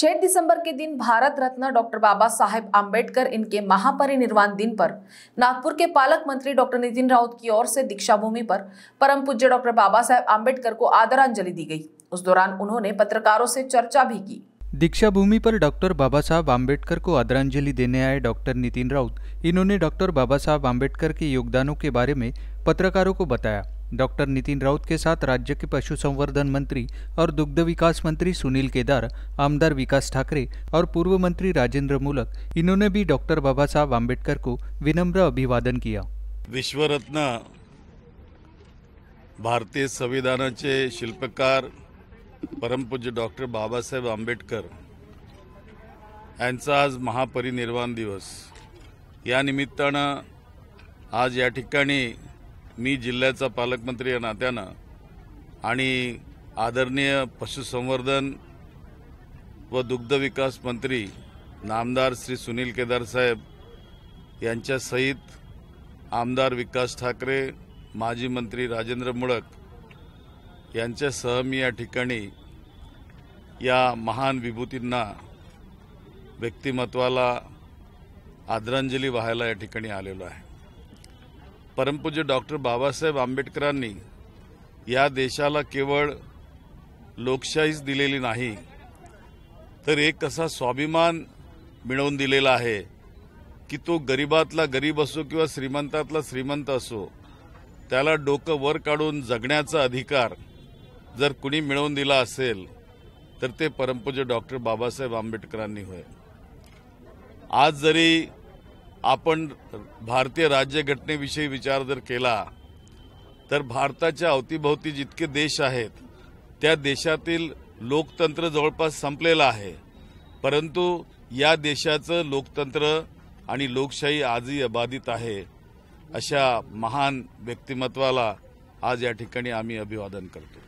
छह दिसंबर के दिन भारत रत्न डॉक्टर बाबा साहेब आम्बेडकर इनके महापरिनिर्वाण दिन पर नागपुर के पालक मंत्री डॉक्टर नितिन राउत की ओर से दीक्षा भूमि पर परम पूज्य डॉक्टर बाबा साहेब आम्बेडकर को आदरांजलि दी गई उस दौरान उन्होंने पत्रकारों से चर्चा भी की दीक्षा भूमि पर डॉक्टर बाबा साहब आम्बेडकर को आदरांजलि देने आए डॉक्टर नितिन राउत इन्होंने डॉक्टर बाबा साहब आम्बेडकर के योगदानों के बारे में पत्रकारों को बताया डॉक्टर नितिन राउत के साथ राज्य के पशु संवर्धन मंत्री और दुग्ध विकास मंत्री सुनील केदार आमदार विकास ठाकरे और पूर्व मंत्री राजेंद्र मूलक इन्होंने भी डॉक्टर बाबा साहब आम्बेडकर को विनम्र अभिवादन किया विश्वरत्न भारतीय संविधान के शिल्पकार परम परमपूज्य डॉक्टर बाबा बाबासाहेब आंबेडकर आज महापरिनिर्वाण दिवस या निमित्ता आज या ठिकाणी मी जिल्ह्याचा पालकमंत्री या नात्यानं आणि आदरणीय पशुसंवर्धन व दुग्धविकास मंत्री नामदार श्री सुनील केदार साहेब यांच्यासहित आमदार विकास ठाकरे माजी मंत्री राजेंद्र मुळक यांच्यासह मी या ठिकाणी या महान विभूतींना व्यक्तिमत्वाला आदरांजली वाहायला या ठिकाणी आलेलो आहे परमपूज्य डॉक्टर बाबासाहेब आंबेडकरांनी या देशाला केवळ लोकशाहीच दिलेली नाही तर एक असा स्वाभिमान मिळवून दिलेला आहे की तो गरिबातला गरीब असो किंवा श्रीमंतातला श्रीमंत असो त्याला डोकं वर काढून जगण्याचा अधिकार जर कुणी मिळवून दिला असेल तर ते परमपूज्य डॉक्टर बाबासाहेब आंबेडकरांनी होय आज जरी आपण भारतीय राज्यघटनेविषयी विचार जर केला तर भारताच्या अवतीभोवती जितके देश आहेत त्या देशातील लोकतंत्र जवळपास संपलेलं आहे परंतु या देशाचं लोकतंत्र आणि लोकशाही आजही अबाधित आहे अशा महान व्यक्तिमत्वाला आज या ठिकाणी आम्ही अभिवादन करतो